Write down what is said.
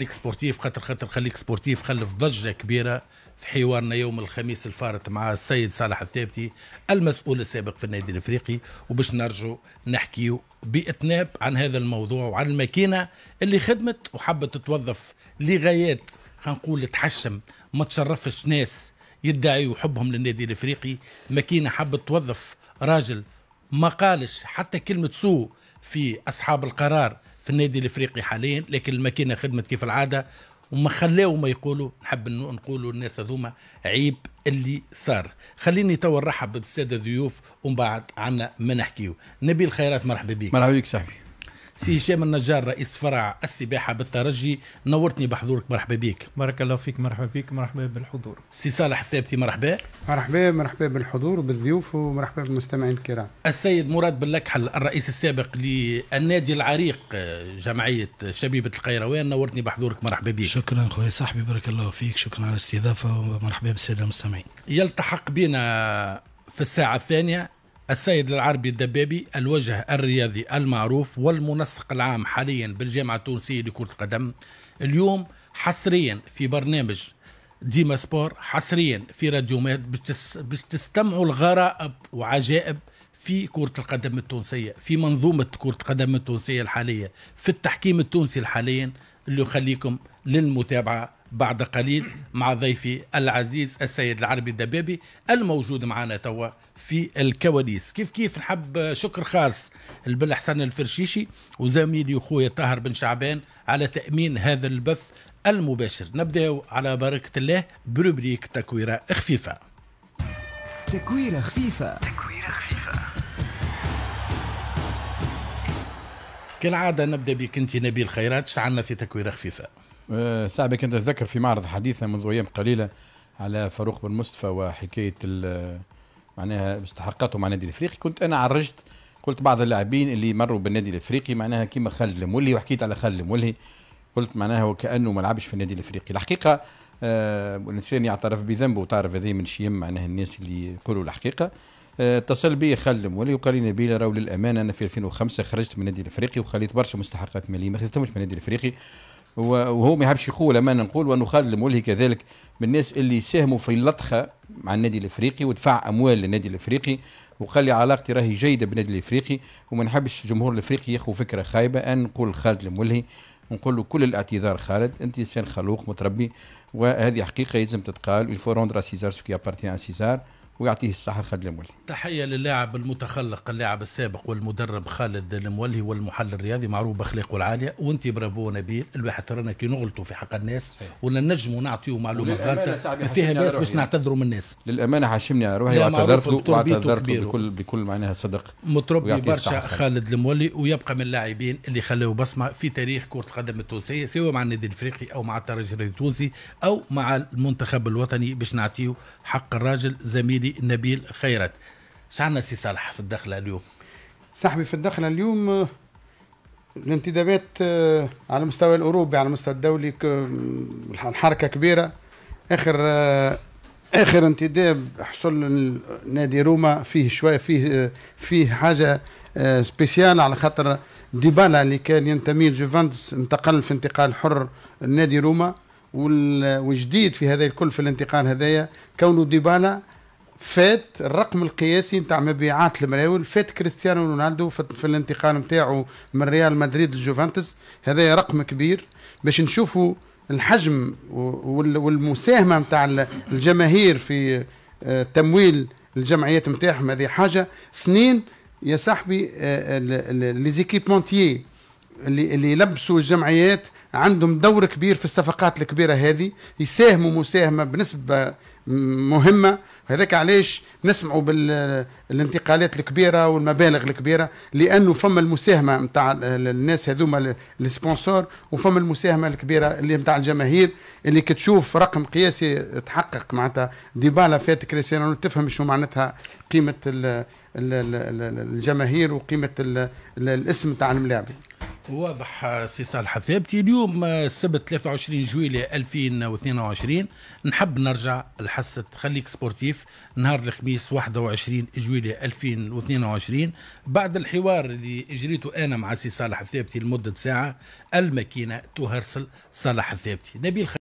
خليك سبورتيف خاطر خاطر خليك سبورتيف خلف ضجه كبيره في حوارنا يوم الخميس الفارط مع السيد صالح الثابتي المسؤول السابق في النادي الافريقي وباش نرجو نحكيو باتناب عن هذا الموضوع وعن الماكينه اللي خدمت وحبت تتوظف لغايات خنقول تحشم ما تشرفش ناس يدعيوا حبهم للنادي الافريقي ماكينه حبت توظف راجل ما قالش حتى كلمه سوء في اصحاب القرار في النادي الافريقي حاليا لكن الماكينه خدمت كيف العاده وما خلاو ما يقولوا نحب نقولوا الناس هذوما عيب اللي صار خليني توا نرحب بالساده ضيوف ومن بعد عنا ما نحكيو نبيل خيرات مرحبا بك مرحبا بك صاحبي سي هشام النجار رئيس فرع السباحه بالترجي نورتني بحضورك مرحبا بك بارك الله فيك مرحبا بك مرحبا بالحضور سي صالح الثابتي مرحبا مرحبا مرحبا بالحضور وبالضيوف ومرحبا بالمستمعين الكرام السيد مراد لكحل الرئيس السابق للنادي العريق جمعيه شبيبه القيروان نورتني بحضورك مرحبا بك شكرا خويا صاحبي بارك الله فيك شكرا على الاستضافه ومرحبا بالساده المستمعين يلتحق بنا في الساعه الثانيه السيد العربي الدبابي الوجه الرياضي المعروف والمنسق العام حاليا بالجامعة التونسية لكرة القدم اليوم حصريا في برنامج ديما سبور حصريا في راديو ماد باش تستمعوا الغرائب وعجائب في كرة القدم التونسية في منظومة كرة القدم التونسية الحالية في التحكيم التونسي الحاليا اللي يخليكم للمتابعة بعد قليل مع ضيفي العزيز السيد العربي الدبابي الموجود معنا توا في الكواليس كيف كيف نحب شكر خاص البل حسن الفرشيشي وزميلي وخويا طاهر بن شعبان على تأمين هذا البث المباشر نبداو على بركة الله بروبريك تكويرة خفيفة تكويرة خفيفة تكويرة خفيفة كالعادة نبدأ بك أنت نبيل خيرات شعلنا في تكويرة خفيفة صعب آه، كنت أتذكر في معرض حديثة منذ أيام قليلة على فاروق بن مصطفى وحكاية معناها استحقاته مع النادي الافريقي كنت انا عرجت قلت بعض اللاعبين اللي مروا بالنادي الافريقي معناها كيما خالد المولي وحكيت على خالد المولي قلت معناها وكانه ما لعبش في النادي الافريقي الحقيقه آه، الانسان يعترف بذنبه وتعرف هذه من شيم معناها الناس اللي يقولوا الحقيقه آه، اتصل بي خالد المولي وقال لي نبيل راهو للامانه انا في 2005 خرجت من النادي الافريقي وخليت برشا مستحقات ماليه ما خدمتهمش من النادي الافريقي وهو ما يحبش يقول ما نقول خالد وله كذلك من الناس اللي ساهموا في اللطخه مع النادي الافريقي ودفع اموال للنادي الافريقي وقال لي علاقتي راهي جيده بالنادي الافريقي وما نحبش الجمهور الافريقي ياخذ فكره خايبه ان نقول خالد الملهي نقول له كل الاعتذار خالد انت انسان خلوق متربي وهذه حقيقه يلزم تتقال الفو روندر سيزار سو كي ابارتيان سيزار ويعطيه الصحة خالد المولي تحية للاعب المتخلق اللاعب السابق والمدرب خالد المولي والمحلل الرياضي معروف بأخلاقه العالية وأنت برافو نبيل الواحد ترانا كي نغلطوا في حق الناس ولا نجموا نعطيوا معلومة غلطة فيها ناس باش نعتذروا من الناس للأمانة حاشمني على روحي واعتذرت له واعتذرت بكل بكل معناها صدق متربي برشا خالد المولي ويبقى من اللاعبين اللي خلاو بصمة في تاريخ كرة القدم التونسية سواء مع النادي الإفريقي أو مع الترجي التونسي أو مع المنتخب الوطني باش نعطيو حق الراجل زميلي نبيل خيرت شعنا سي صالح في الدخله اليوم صاحبي في الدخله اليوم آه، الانتدابات آه، على المستوى الاوروبي على المستوى الدولي الحركه كبيره اخر آه، اخر انتداب حصل نادي روما فيه شويه فيه فيه حاجه سبيسيال على خاطر ديبالا اللي كان ينتمي لجوفنتس انتقل في انتقال حر لنادي روما والجديد في هذا الكل في الانتقال هذايا كونه ديبالا فات الرقم القياسي نتاع مبيعات المراول فات كريستيانو رونالدو في الانتقال نتاعو من ريال مدريد لجوفانتس هذا رقم كبير باش نشوفوا الحجم والمساهمه نتاع الجماهير في آه، تمويل الجمعيات نتاعهم هذه حاجه اثنين يا صاحبي آه، لي اللي اللي يلبسوا الجمعيات عندهم دور كبير في الصفقات الكبيره هذه يساهموا مساهمه بنسبه مهمه هذاك علاش نسمعوا بالانتقالات الكبيره والمبالغ الكبيره لانه فما المساهمه نتاع الناس هذوما السبونسور وفما المساهمه الكبيره اللي نتاع الجماهير اللي كتشوف رقم قياسي تحقق معناتها ديبالا فات كريستيانو تفهم شو معناتها قيمه الجماهير وقيمه الاسم نتاع الملاعب واضح آه، سي صالح الثابتي اليوم آه، السبت 23 جويلية 2022 نحب نرجع لحصة خليك سبورتيف نهار الخميس 21 جويلية 2022 بعد الحوار اللي جريته أنا مع سي صالح الثابتي لمدة ساعة الماكينة تهرسل صالح الثابتي نبيل